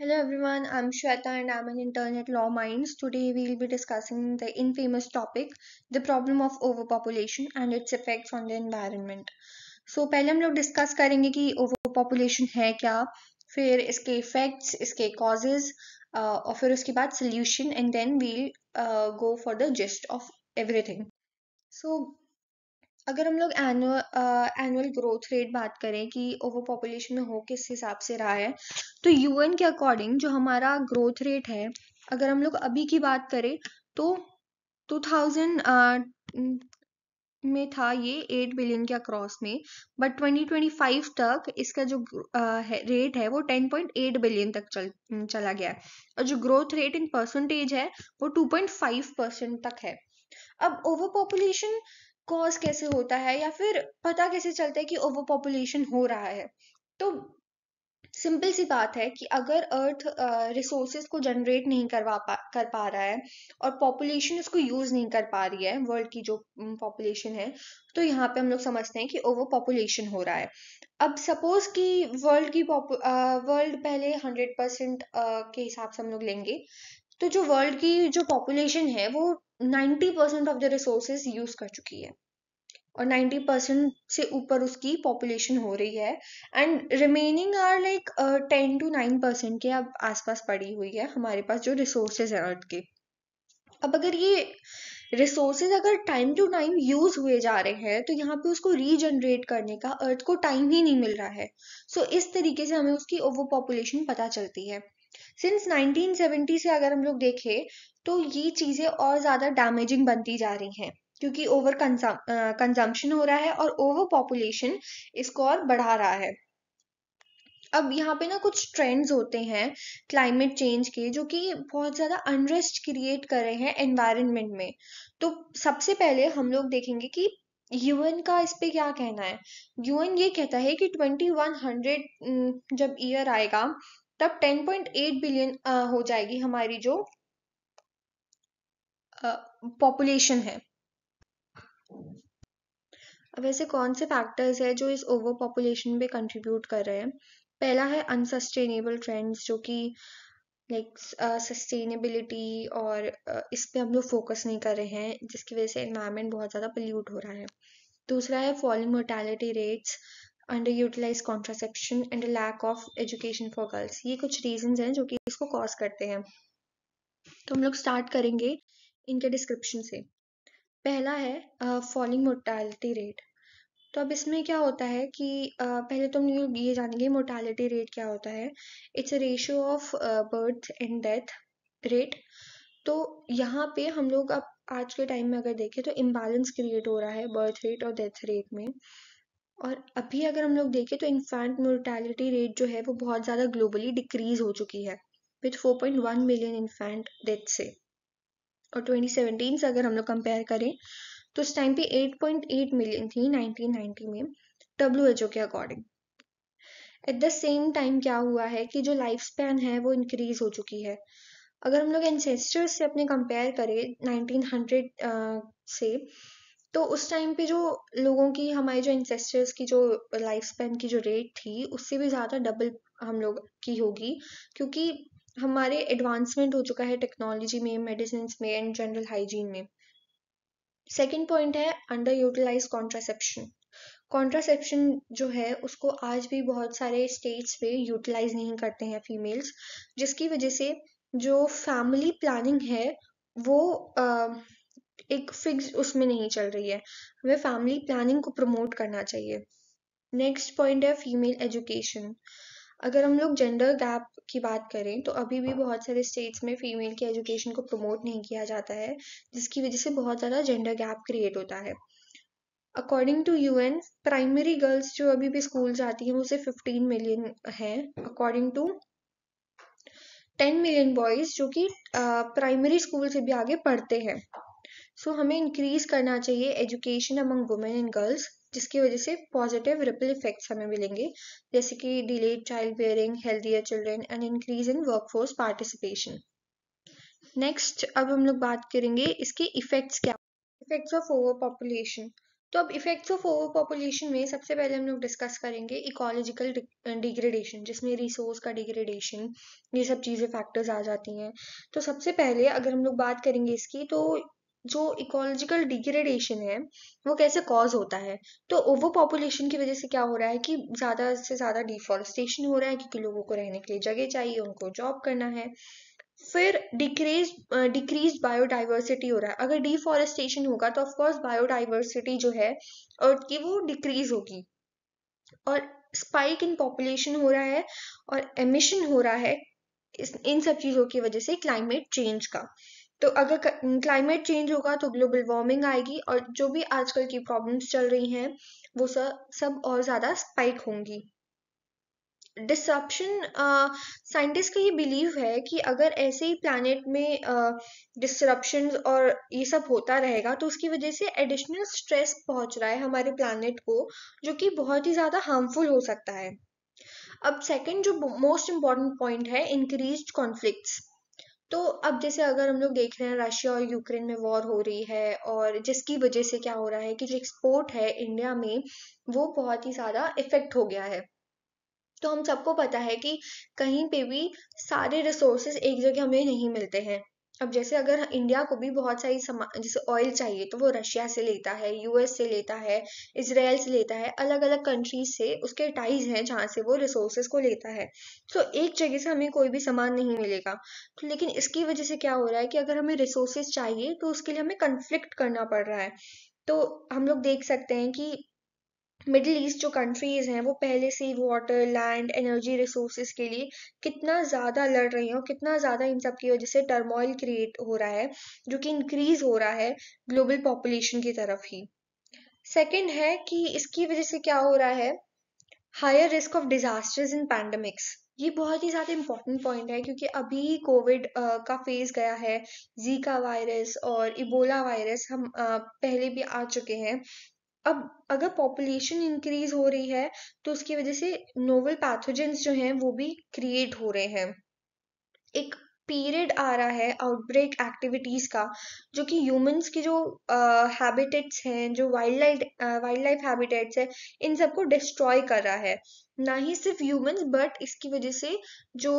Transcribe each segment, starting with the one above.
Hello everyone, I'm Shweta and I'm an intern at Law Minds. Today we'll be discussing the infamous topic, the problem of overpopulation and its effects on the environment. So first we will discuss करेंगे overpopulation है क्या फिर इसके effects, इसके causes uh, और फिर उसके solution and then we'll uh, go for the gist of everything. So अगर हम लोग एनुअल एनुअल ग्रोथ रेट बात करें कि ओवर पॉपुलेशन में हो किस हिसाब से रहा है तो यूएन के अकॉर्डिंग जो हमारा ग्रोथ रेट है अगर हम लोग अभी की बात करें तो 2000 uh, में था ये एट बिलियन के अक्रॉस में बट 2025 तक इसका जो रेट uh, है वो 10.8 बिलियन तक चल चला गया है और जो ग्रोथ रेट इन परसेंटेज है वो 2.5 परसेंट तक है अब ओवर पॉपुलेशन कॉज कैसे होता है या फिर पता कैसे चलता है कि ओवर पॉपुलेशन हो रहा है तो सिंपल सी बात है कि अगर अर्थ रिसोर्सेज को जनरेट नहीं करवा पा कर पा रहा है और पॉपुलेशन उसको यूज़ नहीं कर पा रही है वर्ल्ड की जो पॉपुलेशन है तो यहाँ पे हम लोग समझते हैं कि ओवर पॉपुलेशन हो रहा है अब सपोज कि वर्ल्ड की वर्ल्ड पहले हंड्रेड परसेंट के हिसाब से हम लोग लेंगे तो जो वर्ल्ड की जो पॉपुलेशन है वो ninety percent of the resources use कर चुकी है और नाइन्टी परसेंट से ऊपर उसकी पॉपुलेशन हो रही है and remaining are like ten to nine percent के अब आसपास पड़ी हुई है हमारे पास जो रिसोर्सेज है अर्थ के अब अगर ये रिसोर्सेज अगर टाइम टू टाइम यूज हुए जा रहे हैं तो यहाँ पे उसको रीजनरेट करने का अर्थ को टाइम ही नहीं मिल रहा है सो so, इस तरीके से हमें उसकी ओवर पॉपुलेशन पता चलती है सिंस 1970 से अगर हम लोग देखें तो ये चीज़ें और ज़्यादा डैमेजिंग बनती जा रही हैं क्योंकि ओवर कंजम्पशन हो रहा है और ओवर पॉपुलेशन इसको और बढ़ा रहा है अब यहाँ पे ना कुछ ट्रेंड्स होते हैं क्लाइमेट चेंज के जो कि बहुत ज़्यादा अनरेस्ट क्रिएट कर रहे हैं एनवायरनमेंट में तो सबसे पहले हम लोग देखेंगे कि यूएन का इस पे क्या कहना है यूएन ये कहता है कि 2100 जब ईयर आएगा तब 10.8 बिलियन हो जाएगी हमारी जो पॉपुलेशन है अब ऐसे कौन से फैक्टर्स है जो इस ओवर पॉपुलेशन पे कंट्रीब्यूट कर रहे हैं पहला है अनसस्टेनेबल ट्रेंड्स जो कि लाइक सस्टेनेबिलिटी और uh, इस पर हम लोग फोकस नहीं कर रहे हैं जिसकी वजह से इन्वायरमेंट बहुत ज़्यादा पोल्यूट हो रहा है दूसरा है falling mortality rates under utilise contraception and lack of education for girls ये कुछ रीजन हैं जो कि इसको कॉज करते हैं तो हम लोग स्टार्ट करेंगे इनके डिस्क्रिप्शन से पहला है फॉलिंग मोर्टालिटी रेट तो अब इसमें क्या होता है कि uh, पहले तो हम ये जानेंगे मोर्टालिटी रेट क्या होता है it's a ratio of birth and death rate तो यहाँ पे हम लोग अब आज के टाइम में अगर देखें तो इम्बैलेंस क्रिएट हो रहा है बर्थ रेट और डेथ रेट में और अभी अगर हम लोग देखें तो इन्फेंट मोर्टेलिटी रेट जो है वो बहुत ज़्यादा ग्लोबली डिक्रीज हो चुकी है विथ 4.1 मिलियन इन्फेंट डेथ से और 2017 से अगर हम लोग कंपेयर करें तो उस टाइम पे 8.8 मिलियन थी 1990 में डब्ल्यू एच के according at the same time क्या हुआ है कि जो लाइफ स्पैन है वो इंक्रीज हो चुकी है अगर हम लोग एनसेस्टर्स से अपने कंपेयर करें 1900 uh, से तो उस टाइम पे जो लोगों की हमारे जो इंसेस्टर्स की जो लाइफ स्पेन की जो रेट थी उससे भी ज़्यादा डबल हम लोग की होगी क्योंकि हमारे एडवांसमेंट हो चुका है टेक्नोलॉजी में मेडिसिन में एंड जनरल हाइजीन में सेकेंड पॉइंट है अंडर यूटिलाइज कॉन्ट्रासेप्शन कॉन्ट्रासेप्शन जो है उसको आज भी बहुत सारे स्टेट्स पे यूटिलाइज नहीं करते हैं फीमेल्स जिसकी वजह से जो फैमिली प्लानिंग है वो uh, एक फिक्स उसमें नहीं चल रही है हमें फैमिली प्लानिंग को प्रमोट करना चाहिए नेक्स्ट पॉइंट है फीमेल एजुकेशन अगर हम लोग जेंडर गैप की बात करें तो अभी भी बहुत सारे स्टेट्स में फीमेल की एजुकेशन को प्रमोट नहीं किया जाता है जिसकी वजह से बहुत ज़्यादा जेंडर गैप क्रिएट होता है according to U N primary girls जो अभी भी स्कूल जाती हैं वो सिर्फ फिफ्टीन मिलियन हैं according to ten million boys जो कि प्राइमरी स्कूल से भी आगे पढ़ते हैं सो so, हमें इंक्रीज करना चाहिए education among women and girls जिसकी वजह से पॉजिटिव रिपल इफेक्ट्स हमें मिलेंगे जैसे कि delayed child bearing healthier children and increase in workforce participation next अब हम लोग बात करेंगे इसके इफेक्ट्स क्या इफेक्ट्स ऑफ ओवर पॉपुलेशन तो अब इफेक्ट्स ऑफ ओवर पॉपुलेशन में सबसे पहले हम लोग डिस्कस करेंगे इकोलॉजिकल डिग्रेडेशन जिसमें रिसोर्स का डिग्रेडेशन ये सब चीज़ें फैक्टर्स आ जाती हैं तो सबसे पहले अगर हम लोग बात करेंगे इसकी तो जो इकोलॉजिकल डिग्रेडेशन है वो कैसे कॉज होता है तो ओवर पॉपुलेशन की वजह से क्या हो रहा है कि ज़्यादा से ज़्यादा डिफॉरेस्टेशन हो रहा है क्योंकि लोगों को रहने के लिए जगह चाहिए उनको जॉब करना है फिर डिक्रीज डिक्रीज बायोडाइवर्सिटी हो रहा है अगर डिफॉरेस्टेशन होगा तो ऑफकोर्स बायोडाइवर्सिटी जो है अर्थ की वो डिक्रीज होगी और स्पाइक इन पॉपुलेशन हो रहा है और एमिशन हो रहा है इन सब चीज़ों की वजह से क्लाइमेट चेंज का तो अगर क्लाइमेट चेंज होगा तो ग्लोबल वार्मिंग आएगी और जो भी आजकल की प्रॉब्लम्स चल रही हैं वो सब सब और ज़्यादा स्पाइक होंगी डिसप्शन साइंटिस्ट uh, का ये बिलीव है कि अगर ऐसे ही प्लानट में डिसरप्शन uh, और ये सब होता रहेगा तो उसकी वजह से एडिशनल स्ट्रेस पहुंच रहा है हमारे प्लानट को जो कि बहुत ही ज़्यादा हार्मफुल हो सकता है अब सेकंड जो मोस्ट इम्पॉर्टेंट पॉइंट है इंक्रीज कॉन्फ्लिक्ट्स तो अब जैसे अगर हम लोग देख रहे हैं रशिया और यूक्रेन में वॉर हो रही है और जिसकी वजह से क्या हो रहा है कि जो एक्सपोर्ट है इंडिया में वो बहुत ही ज़्यादा इफेक्ट हो गया है तो हम सबको पता है कि कहीं पे भी सारे रिसोर्सेज एक जगह हमें नहीं मिलते हैं अब जैसे अगर इंडिया को भी बहुत सारी सामान जैसे ऑयल चाहिए तो वो रशिया से लेता है यूएस से लेता है इसराइल से लेता है अलग अलग कंट्रीज से उसके टाइज हैं जहाँ से वो रिसोर्सेज को लेता है तो एक जगह से हमें कोई भी सामान नहीं मिलेगा तो लेकिन इसकी वजह से क्या हो रहा है कि अगर हमें रिसोर्सेज चाहिए तो उसके लिए हमें कन्फ्लिक्ट करना पड़ रहा है तो हम लोग देख सकते हैं कि मिडिल ईस्ट जो कंट्रीज़ हैं वो पहले से ही वाटर लैंड एनर्जी रिसोर्सेज के लिए कितना ज़्यादा लड़ रही हैं और कितना ज़्यादा इन सब की वजह से टर्मोइल क्रिएट हो रहा है जो कि इंक्रीज हो रहा है ग्लोबल पॉपुलेशन की तरफ ही सेकेंड है कि इसकी वजह से क्या हो रहा है higher risk of disasters in pandemics ये बहुत ही ज़्यादा इंपॉर्टेंट पॉइंट है क्योंकि अभी कोविड का फेज गया है जीका वायरस और इबोला वायरस हम पहले भी आ चुके हैं अब अगर पॉपुलेशन इंक्रीज हो रही है तो उसकी वजह से नोवल पैथोजेंस जो हैं वो भी क्रिएट हो रहे हैं एक पीरियड आ रहा है आउटब्रेक एक्टिविटीज़ का जो कि ह्यूमंस की जो हैबिटेट्स uh, हैं जो wildlife wildlife habitats है इन सबको डिस्ट्रॉय कर रहा है ना ही सिर्फ ह्यूमंस बट इसकी वजह से जो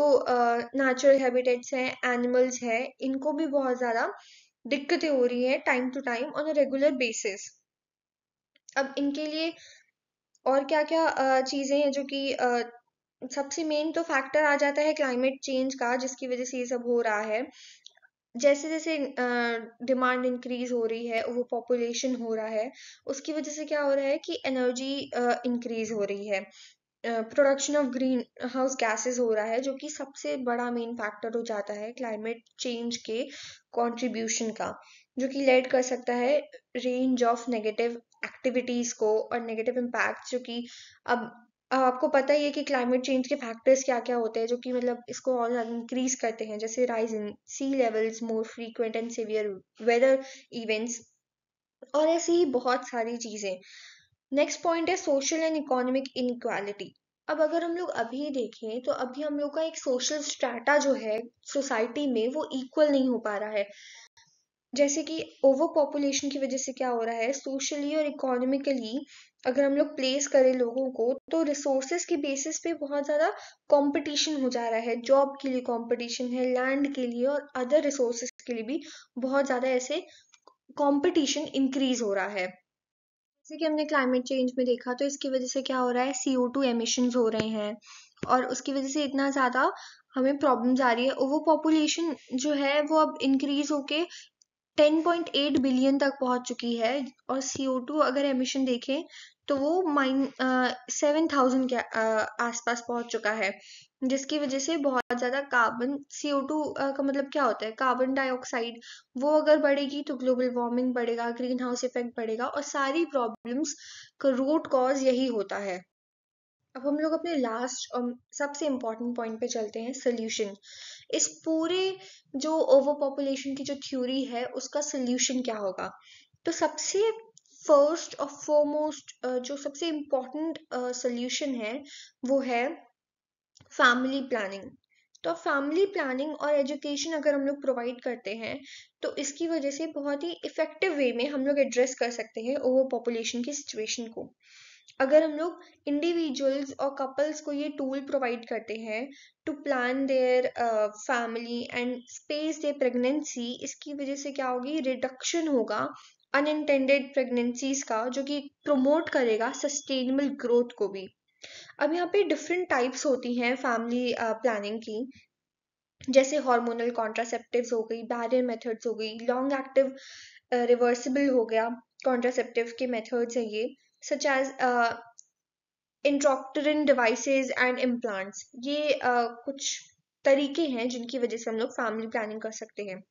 नेचुरल हैबिटेट्स हैं एनिमल्स हैं इनको भी बहुत ज़्यादा दिक्कतें हो रही है time to time on a regular basis अब इनके लिए और क्या क्या चीज़ें हैं जो कि सबसे मेन तो फैक्टर आ जाता है क्लाइमेट चेंज का जिसकी वजह से ये सब हो रहा है जैसे जैसे डिमांड इंक्रीज हो रही है वो पॉपुलेशन हो रहा है उसकी वजह से क्या हो रहा है कि एनर्जी इंक्रीज हो रही है production of greenhouse gases हो रहा है जो कि सबसे बड़ा मेन फैक्टर हो जाता है क्लाइमेट चेंज के कंट्रीब्यूशन का जो कि लेड कर सकता है रेंज ऑफ नेगेटिव एक्टिविटीज़ को और नेगेटिव इम्पैक्ट जो कि अब आपको पता ही है कि क्लाइमेट चेंज के फैक्टर्स क्या क्या होते हैं जो कि मतलब इसको और इंक्रीज करते हैं जैसे rise in sea levels more frequent and severe weather events और ऐसी ही बहुत सारी चीज़ें नेक्स्ट पॉइंट है सोशल एंड इकोनॉमिक इनक्वालिटी अब अगर हम लोग अभी देखें तो अभी हम लोग का एक सोशल स्ट्राटा जो है सोसाइटी में वो इक्वल नहीं हो पा रहा है जैसे कि ओवर पॉपुलेशन की वजह से क्या हो रहा है सोशली और इकोनॉमिकली अगर हम लोग प्लेस करें लोगों को तो रिसोर्सेज के बेसिस पे बहुत ज़्यादा कंपटीशन हो जा रहा है जॉब के लिए कंपटीशन है लैंड के लिए और अदर रिसोर्सेज के लिए भी बहुत ज़्यादा ऐसे कंपटीशन इंक्रीज हो रहा है जैसे कि हमने क्लाइमेट चेंज में देखा तो इसकी वजह से क्या हो रहा है सी ओ टू एमिशन हो रहे हैं और उसकी वजह से इतना ज़्यादा हमें प्रॉब्लम्स आ रही है ओवर पॉपुलेशन जो है वो अब इंक्रीज होके 10.8 बिलियन तक पहुंच चुकी है और CO2 अगर एमिशन देखें तो वो माइन सेवन थाउजेंड के आसपास पहुंच चुका है जिसकी वजह से बहुत ज़्यादा कार्बन सी ओ टू का मतलब क्या होता है कार्बन डाइऑक्साइड वो अगर बढ़ेगी तो ग्लोबल वार्मिंग बढ़ेगा ग्रीन हाउस इफेक्ट बढ़ेगा और सारी प्रॉब्लम्स का रूट कॉज यही होता है अब हम लोग अपने लास्ट और सबसे इम्पोर्टेंट पॉइंट पे चलते हैं सोल्यूशन इस पूरे जो ओवर पॉपुलेशन की जो थ्योरी है उसका सोल्यूशन क्या होगा तो सबसे फर्स्ट और फॉरमोस्ट जो सबसे इम्पोर्टेंट सोल्यूशन है वो है फैमिली प्लानिंग तो फैमिली प्लानिंग और एजुकेशन अगर हम लोग प्रोवाइड करते हैं तो इसकी वजह से बहुत ही इफेक्टिव वे में हम लोग एड्रेस कर सकते हैं ओवर पॉपुलेशन की सिचुएशन को अगर हम लोग इंडिविजुअल्स और कपल्स को ये टूल प्रोवाइड करते हैं to plan their family and space their pregnancy इसकी वजह से क्या होगी रिडक्शन होगा अनइंटेंडेड प्रेगनेंसीज का जो कि प्रमोट करेगा सस्टेनेबल ग्रोथ को भी अब यहाँ पे डिफरेंट टाइप्स होती हैं फैमिली प्लानिंग uh, की जैसे हार्मोनल कॉन्ट्रासेप्टिव हो गई बैरियर मेथड्स हो गई लॉन्ग एक्टिव रिवर्सिबल हो गया कॉन्ट्रासेप्टिव के मेथड्स हैं ये such as uh, intrauterine devices and implants. ये uh, कुछ तरीके हैं जिनकी वजह से हम लोग फैमिली प्लानिंग कर सकते हैं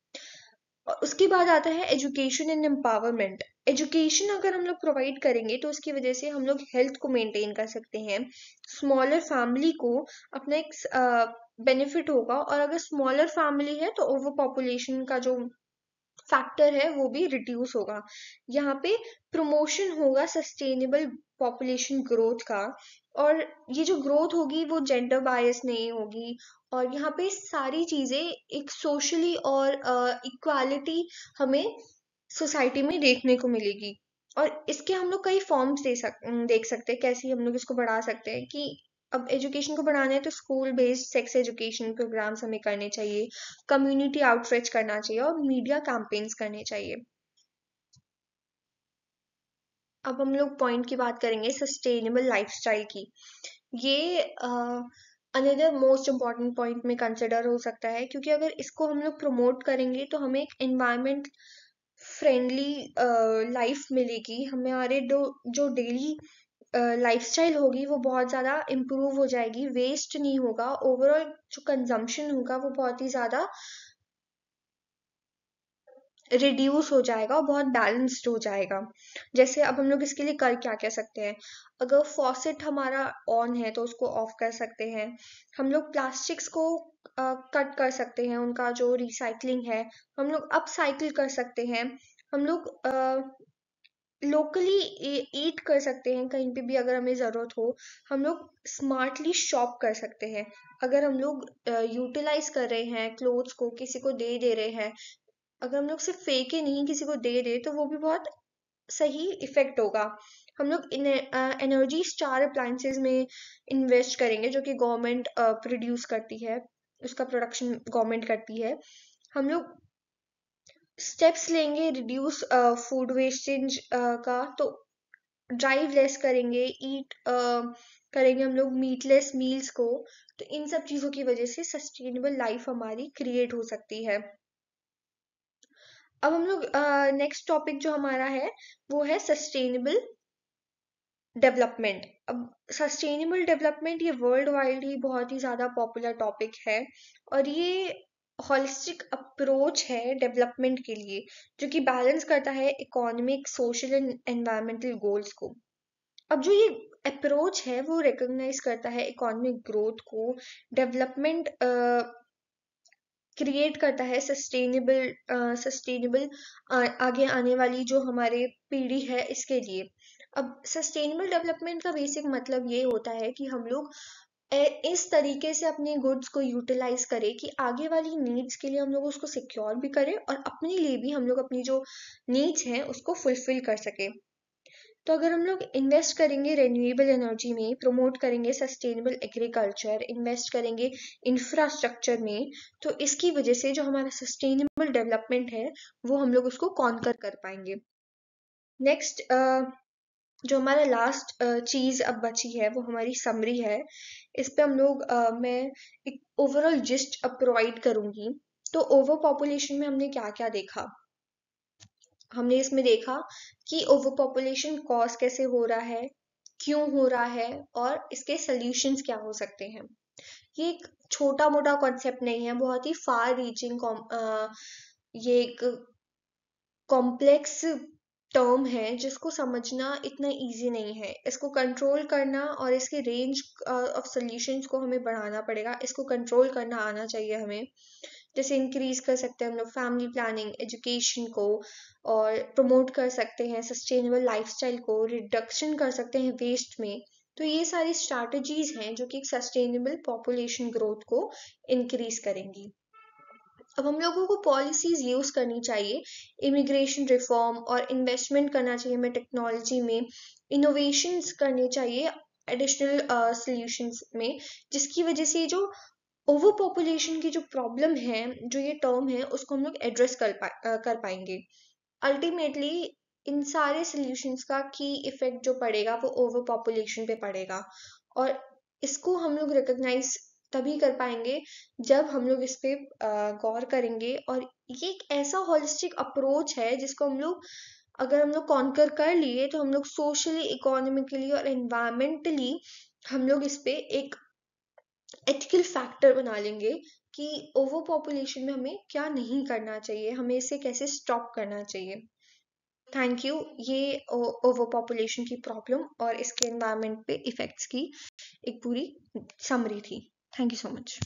और उसके बाद आता है एजुकेशन एंड एम्पावरमेंट एजुकेशन अगर हम लोग प्रोवाइड करेंगे तो उसकी वजह से हम लोग हेल्थ को मेंटेन कर सकते हैं स्मॉलर फैमिली को अपना एक बेनिफिट uh, होगा और अगर स्मॉलर फैमिली है तो ओवर पॉपुलेशन का जो फैक्टर है वो भी रिड्यूस होगा यहाँ पे प्रमोशन होगा सस्टेनेबल पॉपुलेशन ग्रोथ का और ये जो ग्रोथ होगी वो जेंडर बायस नहीं होगी और यहाँ पे सारी चीज़ें एक सोशली और इक्वालिटी uh, हमें सोसाइटी में देखने को मिलेगी और इसके हम लोग कई फॉर्म्स दे सक देख सकते हैं कैसे हम लोग इसको बढ़ा सकते हैं कि अब एजुकेशन को बढ़ाना है तो school based sex education programmes हमें करने चाहिए कम्युनिटी आउटरीच करना चाहिए और मीडिया कैंपेन्स करने चाहिए अब हम लोग पॉइंट की बात करेंगे सस्टेनेबल लाइफस्टाइल की ये अनदर मोस्ट इम्पॉर्टेंट पॉइंट में कंसिडर हो सकता है क्योंकि अगर इसको हम लोग प्रमोट करेंगे तो हमें एक एनवायरमेंट फ्रेंडली लाइफ मिलेगी हमारे जो डेली लाइफ स्टाइल होगी वो बहुत ज़्यादा इम्प्रूव हो जाएगी वेस्ट नहीं होगा ओवरऑल जो कंजम्पशन होगा वो बहुत ही ज़्यादा रिड्यूस हो जाएगा और बहुत बैलेंस्ड हो जाएगा जैसे अब हम लोग इसके लिए कर क्या कह सकते हैं अगर फॉसेट हमारा ऑन है तो उसको ऑफ कर सकते हैं हम लोग प्लास्टिक्स को कट कट कर सकते हैं उनका जो रिसाइकलिंग है हम लोग अपसाइकिल कर सकते हैं हम लोग लोकली ईट e, कर सकते हैं कहीं पे भी अगर हमें ज़रूरत हो हम लोग स्मार्टली शॉप कर सकते हैं अगर हम लोग यूटिलाइज कर रहे हैं क्लोथ्स को किसी को दे दे रहे हैं अगर हम लोग सिर्फ फेंके नहीं किसी को दे दे तो वो भी बहुत सही इफेक्ट होगा हम लोग एनर्जी स्टार अप्लाइंसेज में इन्वेस्ट करेंगे जो कि गवर्नमेंट प्रोड्यूस करती है उसका प्रोडक्शन गवर्नमेंट करती है हम लोग स्टेप्स लेंगे रिड्यूस फूड वेस्टेज का तो ड्राइव लेस करेंगे ईट uh, करेंगे हम लोग मीटलेस मील्स को तो इन सब चीज़ों की वजह से सस्टेनेबल लाइफ हमारी क्रिएट हो सकती है अब हम लोग नेक्स्ट uh, टॉपिक जो हमारा है वो है सस्टेनेबल डेवलपमेंट अब सस्टेनेबल डेवलपमेंट ये वर्ल्ड वाइड ही बहुत ही ज़्यादा पॉपुलर टॉपिक है और ये होलिस्टिक अप्रोच है डेवलपमेंट के लिए जो कि बैलेंस करता है economic social and environmental goals को अब जो ये अप्रोच है वो रिकॉग्नाइज करता है इकोनॉमिक ग्रोथ को डेवलपमेंट क्रिएट करता है सस्टेनेबल सस्टेनेबल आगे आने वाली जो हमारे पीढ़ी है इसके लिए अब सस्टेनेबल डेवलपमेंट का बेसिक मतलब ये होता है कि हम लोग इस तरीके से अपने गुड्स को यूटिलाइज करें कि आगे वाली नीड्स के लिए हम लोग उसको सिक्योर भी करें और अपने लिए भी हम लोग अपनी जो नीड्स हैं उसको फुलफिल कर सकें तो अगर हम लोग इन्वेस्ट करेंगे रेन्यूएबल एनर्जी में प्रमोट करेंगे सस्टेनेबल एग्रीकल्चर इन्वेस्ट करेंगे इंफ्रास्ट्रक्चर में तो इसकी वजह से जो हमारा सस्टेनेबल डेवलपमेंट है वो हम लोग उसको कॉन्कर कर पाएंगे नेक्स्ट जो हमारा लास्ट चीज़ अब बची है वो हमारी समरी है इस पे हम लोग मैं एक ओवरऑल जिस्ट अब प्रोवाइड करूंगी तो ओवर पॉपुलेशन में हमने क्या क्या देखा हमने इसमें देखा कि ओवर पॉपुलेशन कॉज कैसे हो रहा है क्यों हो रहा है और इसके सोल्यूशन क्या हो सकते हैं ये एक छोटा मोटा कॉन्सेप्ट नहीं है बहुत ही फार रीचिंग ये एक कॉम्प्लेक्स टर्म है जिसको समझना इतना इजी नहीं है इसको कंट्रोल करना और इसके रेंज ऑफ सॉल्यूशंस को हमें बढ़ाना पड़ेगा इसको कंट्रोल करना आना चाहिए हमें जैसे इंक्रीज कर सकते हैं हम लोग फैमिली प्लानिंग एजुकेशन को और प्रमोट कर सकते हैं सस्टेनेबल लाइफस्टाइल को रिडक्शन कर सकते हैं वेस्ट में तो ये सारी स्ट्रैटेजीज हैं जो कि एक सस्टेनेबल पॉपुलेशन ग्रोथ को इंक्रीज करेंगी अब हम लोगों को पॉलिसीज यूज़ करनी चाहिए इमिग्रेशन रिफॉर्म और इन्वेस्टमेंट करना चाहिए हमें टेक्नोलॉजी में इनोवेशन करने चाहिए एडिशनल सॉल्यूशंस uh, में जिसकी वजह से जो ओवर पॉपुलेशन की जो प्रॉब्लम है जो ये टर्म है उसको हम लोग एड्रेस कर पा uh, कर पाएंगे अल्टीमेटली इन सारे सॉल्यूशंस का की इफेक्ट जो पड़ेगा वो ओवर पॉपुलेशन पे पड़ेगा और इसको हम लोग रिकग्नाइज तभी कर पाएंगे जब हम लोग इस पर गौर करेंगे और ये एक ऐसा होलिस्टिक अप्रोच है जिसको हम लोग अगर हम लोग कॉन्कर कर लिए तो हम लोग सोशली इकोनॉमिकली और एनवायरमेंटली हम लोग इस पर एक एथिकल फैक्टर बना लेंगे कि ओवर पॉपुलेशन में हमें क्या नहीं करना चाहिए हमें इसे कैसे स्टॉप करना चाहिए थैंक यू ये ओवर पॉपुलेशन की प्रॉब्लम और इसके एनवायरनमेंट पे इफ़ेक्ट्स की एक पूरी समरी थी Thank you so much.